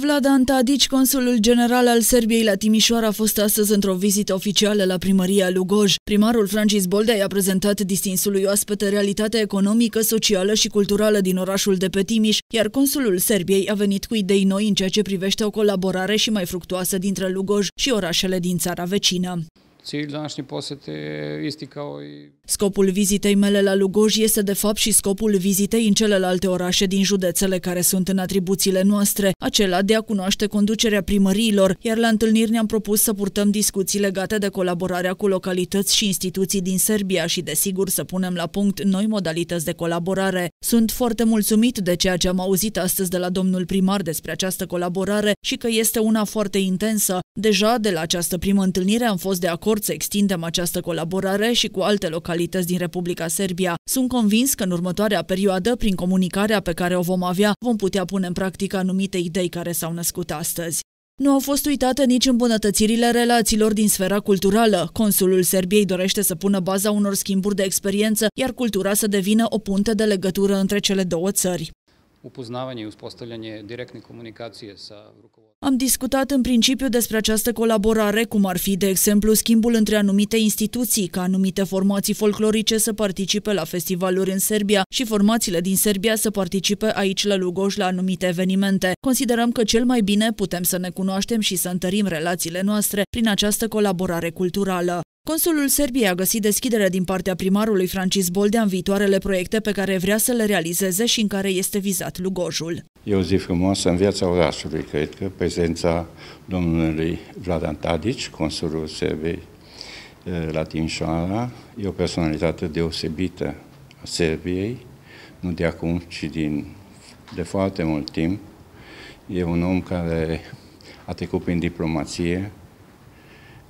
Vlad Antadic, consulul general al Serbiei la Timișoara, a fost astăzi într-o vizită oficială la primăria Lugoj. Primarul Francis Boldea a prezentat distinsului oaspete realitatea economică, socială și culturală din orașul de pe Timiș, iar consulul Serbiei a venit cu idei noi în ceea ce privește o colaborare și mai fructuoasă dintre Lugoj și orașele din țara vecină. Cilj današnje posete je isti kao i... Scopul vizitei mele la Lugoj este de fapt și scopul vizitei în celelalte orașe din județele care sunt în atribuțiile noastre, acela de a cunoaște conducerea primăriilor, iar la întâlniri ne-am propus să purtăm discuții legate de colaborarea cu localități și instituții din Serbia și desigur să punem la punct noi modalități de colaborare. Sunt foarte mulțumit de ceea ce am auzit astăzi de la domnul primar despre această colaborare și că este una foarte intensă. Deja de la această primă întâlnire am fost de acord să extindem această colaborare și cu alte localități din Republica Serbia. Sunt convins că în următoarea perioadă, prin comunicarea pe care o vom avea, vom putea pune în practică anumite idei care s-au născut astăzi. Nu au fost uitate nici îmbunătățirile relațiilor din sfera culturală. Consulul Serbiei dorește să pună baza unor schimburi de experiență, iar cultura să devină o punte de legătură între cele două țări upoznavanje i uspostavljanje direktne komunikacije sa rukovodstvom. Am discutat în principiu despre această colaborare, cum ar fi, de exemplu, schimbul între anumite instituții, ca anumite formații folclorice să participe la festivaluri în Serbia și formațiile din Serbia să participe aici la Lugoj la anumite evenimente. Considerăm că cel mai bine putem să ne cunoaștem și să întărim relațiile noastre prin această colaborare culturală. Consulul Serbiei a găsit deschiderea din partea primarului Francis Boldea în viitoarele proiecte pe care vrea să le realizeze și în care este vizat Lugojul. E o zi frumoasă în viața orașului, cred că prezența domnului Vladan Tadic, consulul Serbiei la Timișoara, e o personalitate deosebită a Serbiei, nu de acum, ci din, de foarte mult timp. E un om care a trecut prin diplomație,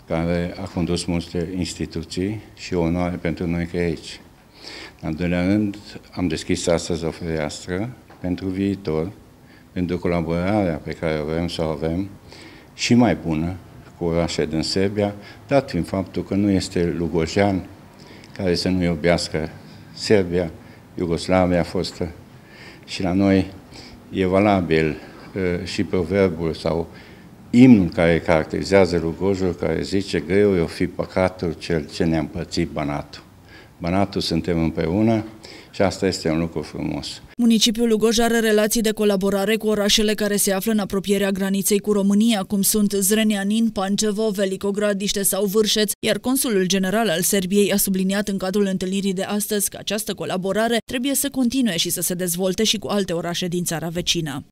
care a condus multe instituții și onoare pentru noi că e aici. În al doilea rând, am deschis astăzi o fereastră pentru viitor, pentru colaborarea pe care vrem să o avem și mai bună cu orașe din Serbia, dat fiind faptul că nu este lugojean care să nu iubească Serbia, Iugoslavia fostă. Uh, și la noi e valabil uh, și proverbul sau imnul care caracterizează rugojul, care zice greu eu fi păcatul cel ce ne-a împărțit Banatul. Banatul suntem împreună și asta este un lucru frumos. Municipiul Lugoj are relații de colaborare cu orașele care se află în apropierea graniței cu România, cum sunt Zrenianin, Pancevo, Velicogradiște sau Vârșeț, iar consulul general al Serbiei a subliniat în cadrul întâlnirii de astăzi că această colaborare trebuie să continue și să se dezvolte și cu alte orașe din țara vecină.